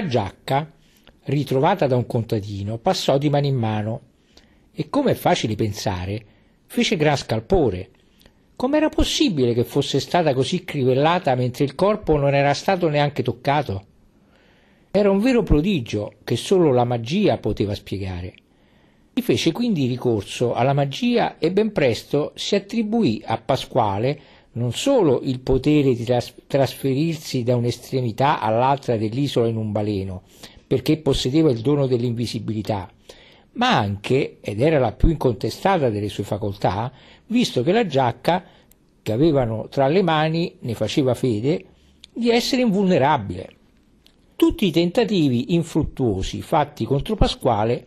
La giacca, ritrovata da un contadino, passò di mano in mano e, come è facile pensare, fece gran scalpore. Com'era possibile che fosse stata così crivellata mentre il corpo non era stato neanche toccato? Era un vero prodigio che solo la magia poteva spiegare. Si fece quindi ricorso alla magia e ben presto si attribuì a Pasquale non solo il potere di tras- trasferirsi da un'estremità all'altra dell'isola in un baleno, perché possedeva il dono dell'invisibilità, ma anche, ed era la più incontestata delle sue facoltà, visto che la giacca che avevano tra le mani ne faceva fede, di essere invulnerabile. Tutti i tentativi infruttuosi fatti contro Pasquale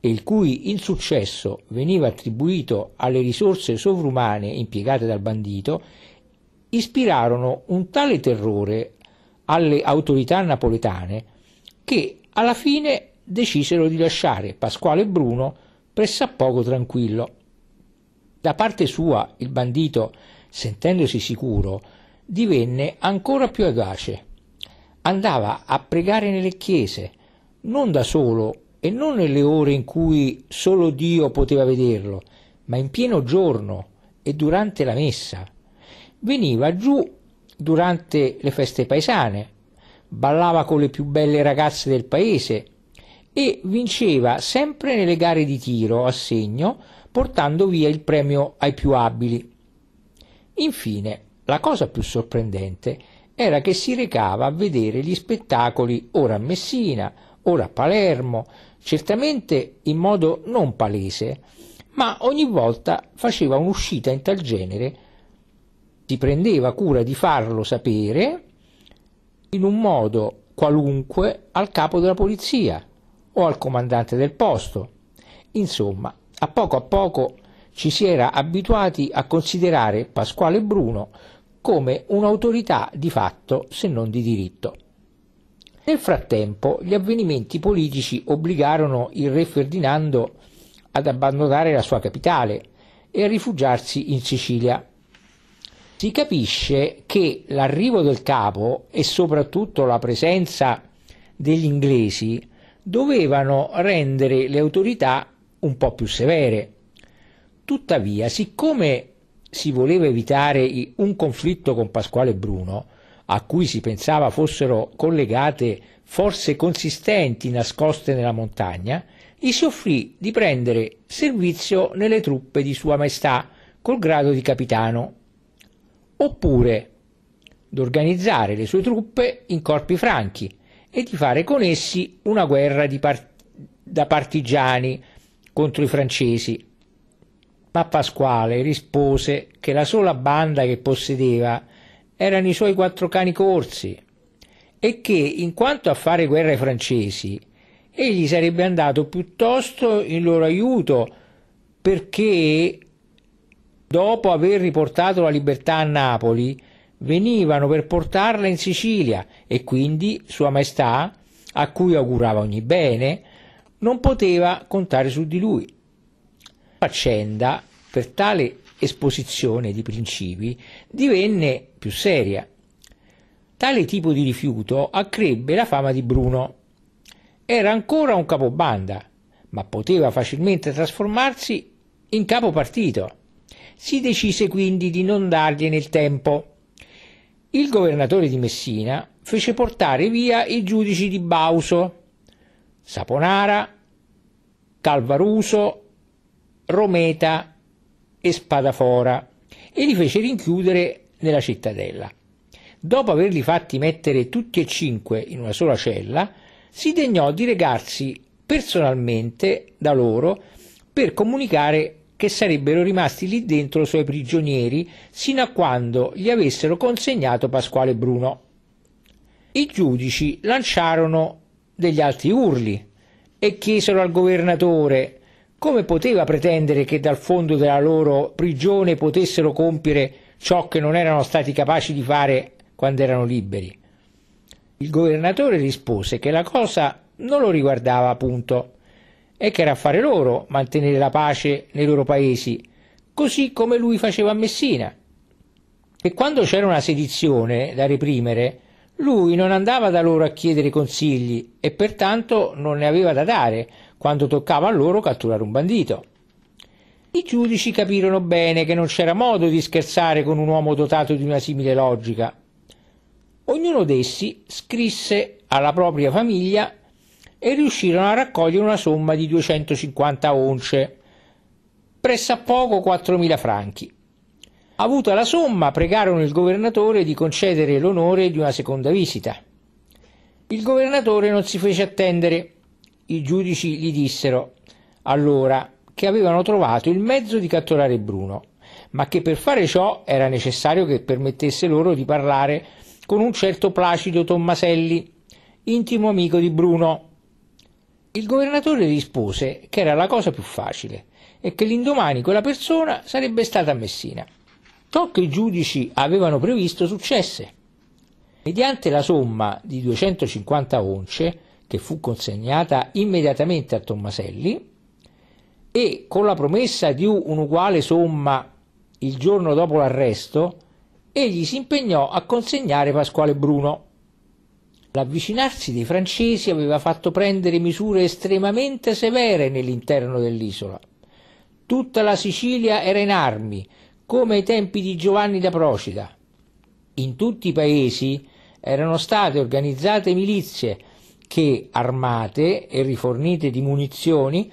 e il cui insuccesso veniva attribuito alle risorse sovrumane impiegate dal bandito, ispirarono un tale terrore alle autorità napoletane che alla fine decisero di lasciare Pasquale Bruno pressappoco tranquillo. Da parte sua il bandito, sentendosi sicuro, divenne ancora più audace. Andava a pregare nelle chiese, non da solo e non nelle ore in cui solo Dio poteva vederlo, ma in pieno giorno e durante la messa. Veniva giù durante le feste paesane, ballava con le più belle ragazze del paese e vinceva sempre nelle gare di tiro a segno, portando via il premio ai più abili. Infine, la cosa più sorprendente era che si recava a vedere gli spettacoli ora a Messina, ora Palermo, certamente in modo non palese, ma ogni volta faceva un'uscita in tal genere, si prendeva cura di farlo sapere in un modo qualunque al capo della polizia o al comandante del posto. Insomma, a poco a poco ci si era abituati a considerare Pasquale Bruno come un'autorità di fatto se non di diritto. Nel frattempo gli avvenimenti politici obbligarono il re Ferdinando ad abbandonare la sua capitale e a rifugiarsi in Sicilia. Si capisce che l'arrivo del capo e soprattutto la presenza degli inglesi dovevano rendere le autorità un po' più severe. Tuttavia, siccome si voleva evitare un conflitto con Pasquale Bruno, a cui si pensava fossero collegate forze consistenti nascoste nella montagna, gli si offrì di prendere servizio nelle truppe di Sua Maestà col grado di capitano, oppure d'organizzare le sue truppe in corpi franchi e di fare con essi una guerra part- da partigiani contro i francesi. Ma Pasquale rispose che la sola banda che possedeva erano i suoi quattro cani corsi e che, in quanto a fare guerra ai francesi, egli sarebbe andato piuttosto in loro aiuto perché dopo aver riportato la libertà a Napoli venivano per portarla in Sicilia e quindi Sua Maestà, a cui augurava ogni bene, non poteva contare su di lui. La faccenda, per tale esposizione di principi, divenne più seria. Tale tipo di rifiuto accrebbe la fama di Bruno. Era ancora un capobanda, ma poteva facilmente trasformarsi in capo partito. Si decise quindi di non dargliene il tempo. Il governatore di Messina fece portare via i giudici di Bauso, Saponara, Calvaruso, Rometa e Spadafora e li fece rinchiudere nella cittadella. Dopo averli fatti mettere tutti e cinque in una sola cella, si degnò di recarsi personalmente da loro per comunicare che sarebbero rimasti lì dentro i suoi prigionieri sino a quando gli avessero consegnato Pasquale Bruno. I giudici lanciarono degli alti urli e chiesero al governatore come poteva pretendere che dal fondo della loro prigione potessero compiere ciò che non erano stati capaci di fare quando erano liberi. Il governatore rispose che la cosa non lo riguardava, appunto, e che era affare loro mantenere la pace nei loro paesi, così come lui faceva a Messina. E quando c'era una sedizione da reprimere, lui non andava da loro a chiedere consigli e pertanto non ne aveva da dare quando toccava a loro catturare un bandito. I giudici capirono bene che non c'era modo di scherzare con un uomo dotato di una simile logica. Ognuno d'essi scrisse alla propria famiglia e riuscirono a raccogliere una somma di 250 once, poco 4.000 franchi. Avuta la somma, pregarono il governatore di concedere l'onore di una seconda visita. Il governatore non si fece attendere. I giudici gli dissero: Allora, che avevano trovato il mezzo di catturare Bruno, ma che per fare ciò era necessario che permettesse loro di parlare con un certo Placido Tommaselli, intimo amico di Bruno. Il governatore rispose che era la cosa più facile e che l'indomani quella persona sarebbe stata a Messina. Ciò che i giudici avevano previsto successe. Mediante la somma di 250 once, che fu consegnata immediatamente a Tommaselli, e con la promessa di un'uguale somma il giorno dopo l'arresto, egli si impegnò a consegnare Pasquale Bruno. L'avvicinarsi dei francesi aveva fatto prendere misure estremamente severe nell'interno dell'isola. Tutta la Sicilia era in armi, come ai tempi di Giovanni da Procida. In tutti i paesi erano state organizzate milizie che, armate e rifornite di munizioni,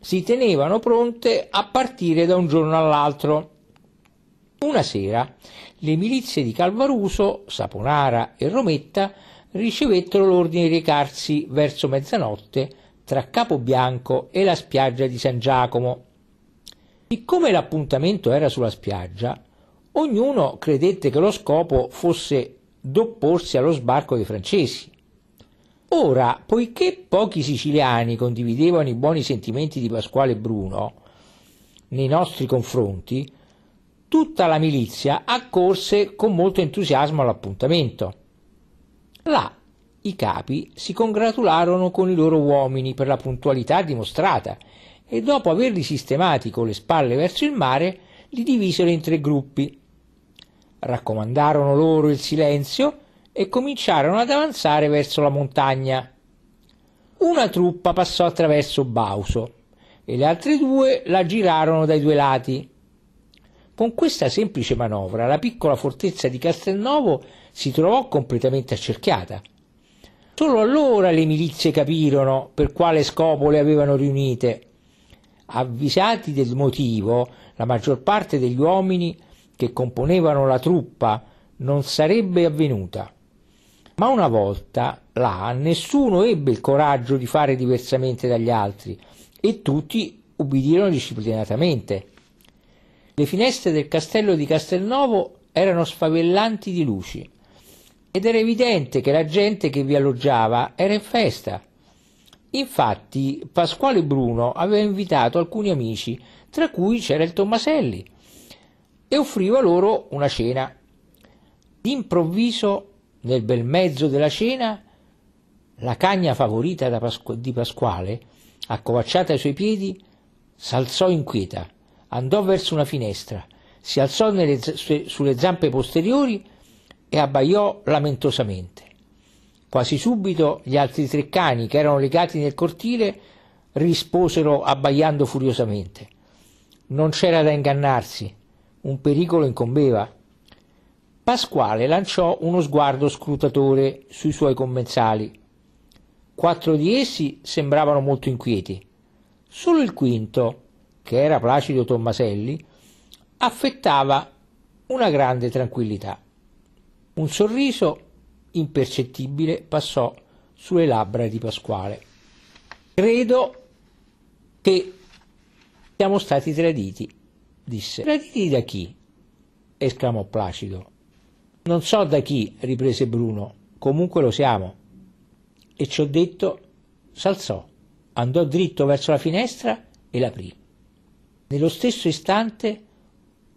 si tenevano pronte a partire da un giorno all'altro. Una sera le milizie di Calvaruso, Saponara e Rometta ricevettero l'ordine di recarsi verso mezzanotte tra Capo Bianco e la spiaggia di San Giacomo. Siccome l'appuntamento era sulla spiaggia, ognuno credette che lo scopo fosse d'opporsi allo sbarco dei francesi. Ora, poiché pochi siciliani condividevano i buoni sentimenti di Pasquale Bruno nei nostri confronti, tutta la milizia accorse con molto entusiasmo all'appuntamento. Là i capi si congratularono con i loro uomini per la puntualità dimostrata e dopo averli sistemati con le spalle verso il mare, li divisero in tre gruppi. Raccomandarono loro il silenzio e cominciarono ad avanzare verso la montagna. Una truppa passò attraverso Bauso e le altre due la girarono dai due lati. Con questa semplice manovra la piccola fortezza di Castelnuovo si trovò completamente accerchiata. Solo allora le milizie capirono per quale scopo le avevano riunite. Avvisati del motivo, la maggior parte degli uomini che componevano la truppa non sarebbe avvenuta. Ma una volta là nessuno ebbe il coraggio di fare diversamente dagli altri e tutti ubbidirono disciplinatamente. Le finestre del castello di Castelnuovo erano sfavellanti di luci ed era evidente che la gente che vi alloggiava era in festa. Infatti Pasquale Bruno aveva invitato alcuni amici, tra cui c'era il Tommaselli, e offriva loro una cena. D'improvviso nel bel mezzo della cena, la cagna favorita Pasqu- di Pasquale, accovacciata ai suoi piedi, s'alzò inquieta, andò verso una finestra, si alzò nelle, su, sulle zampe posteriori e abbaiò lamentosamente. Quasi subito gli altri tre cani che erano legati nel cortile risposero abbaiando furiosamente. Non c'era da ingannarsi, un pericolo incombeva. Pasquale lanciò uno sguardo scrutatore sui suoi commensali. Quattro di essi sembravano molto inquieti. Solo il quinto, che era Placido Tommaselli, affettava una grande tranquillità. Un sorriso impercettibile passò sulle labbra di Pasquale. Credo che siamo stati traditi, disse. Traditi da chi? esclamò Placido. Non so da chi, riprese Bruno, comunque lo siamo. E ciò detto, s'alzò, andò dritto verso la finestra e l'aprì. Nello stesso istante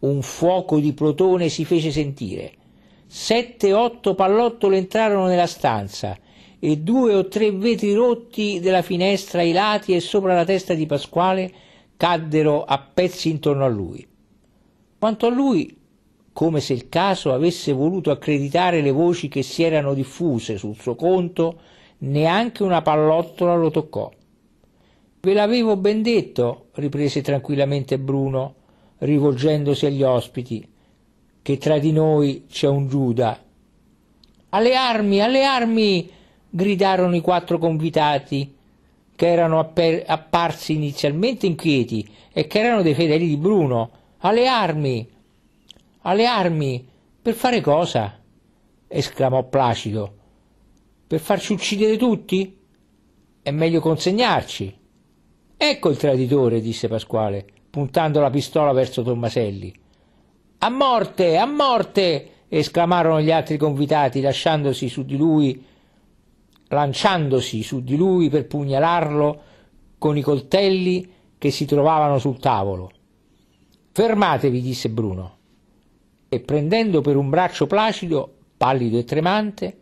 un fuoco di plotone si fece sentire. Sette, otto pallottole entrarono nella stanza e due o tre vetri rotti della finestra ai lati e sopra la testa di Pasquale caddero a pezzi intorno a lui. Quanto a lui, come se il caso avesse voluto accreditare le voci che si erano diffuse sul suo conto, neanche una pallottola lo toccò. Ve l'avevo ben detto, riprese tranquillamente Bruno, rivolgendosi agli ospiti, che tra di noi c'è un Giuda. Alle armi, alle armi! gridarono i quattro convitati, che erano apper- apparsi inizialmente inquieti e che erano dei fedeli di Bruno. Alle armi! Alle armi? Per fare cosa? esclamò Placido. Per farci uccidere tutti? È meglio consegnarci. Ecco il traditore, disse Pasquale, puntando la pistola verso Tommaselli. A morte, a morte! esclamarono gli altri convitati, lasciandosi su di lui, lanciandosi su di lui per pugnalarlo con i coltelli che si trovavano sul tavolo. Fermatevi, disse Bruno e prendendo per un braccio Placido, pallido e tremante,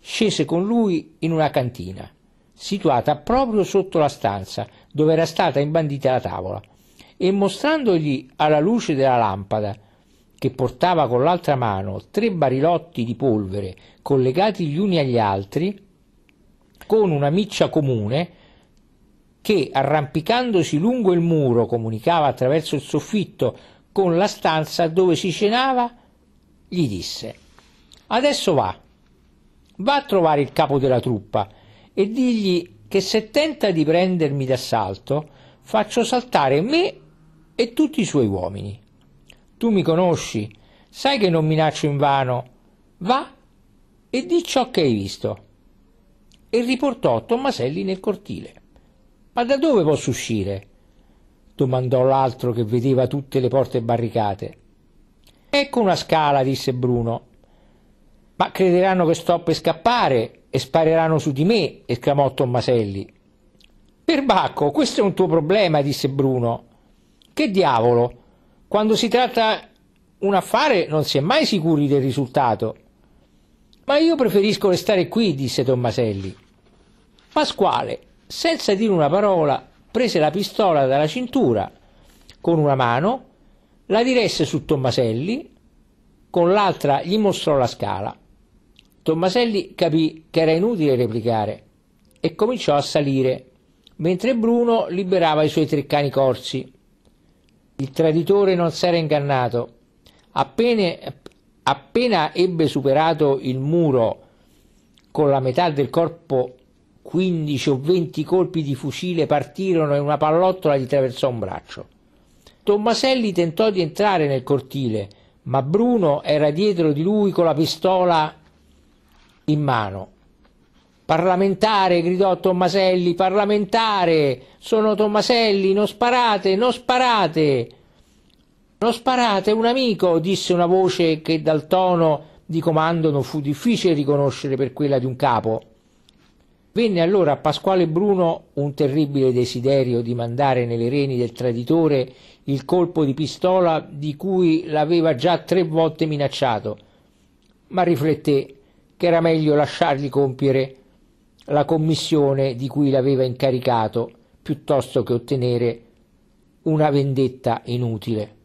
scese con lui in una cantina, situata proprio sotto la stanza dove era stata imbandita la tavola, e mostrandogli alla luce della lampada, che portava con l'altra mano tre barilotti di polvere collegati gli uni agli altri, con una miccia comune, che arrampicandosi lungo il muro comunicava attraverso il soffitto con la stanza dove si cenava, gli disse Adesso va, va a trovare il capo della truppa e digli che se tenta di prendermi d'assalto, faccio saltare me e tutti i suoi uomini. Tu mi conosci, sai che non minaccio invano. Va e di ciò che hai visto. E riportò Tommaselli nel cortile. Ma da dove posso uscire? domandò l'altro che vedeva tutte le porte barricate. Ecco una scala, disse Bruno. Ma crederanno che sto per scappare e spareranno su di me, esclamò Tommaselli. Perbacco, questo è un tuo problema, disse Bruno. Che diavolo, quando si tratta un affare non si è mai sicuri del risultato. Ma io preferisco restare qui, disse Tommaselli. Pasquale, senza dire una parola, prese la pistola dalla cintura con una mano, la diresse su Tommaselli, con l'altra gli mostrò la scala. Tommaselli capì che era inutile replicare e cominciò a salire, mentre Bruno liberava i suoi tre cani corsi. Il traditore non s'era ingannato. Appena, appena ebbe superato il muro con la metà del corpo 15 o 20 colpi di fucile partirono e una pallottola gli traversò un braccio. Tommaselli tentò di entrare nel cortile, ma Bruno era dietro di lui con la pistola in mano. Parlamentare, gridò Tommaselli, parlamentare, sono Tommaselli, non sparate, non sparate. Non sparate, un amico, disse una voce che dal tono di comando non fu difficile riconoscere per quella di un capo. Venne allora a Pasquale Bruno un terribile desiderio di mandare nelle reni del traditore il colpo di pistola di cui l'aveva già tre volte minacciato, ma rifletté che era meglio lasciargli compiere la commissione di cui l'aveva incaricato piuttosto che ottenere una vendetta inutile.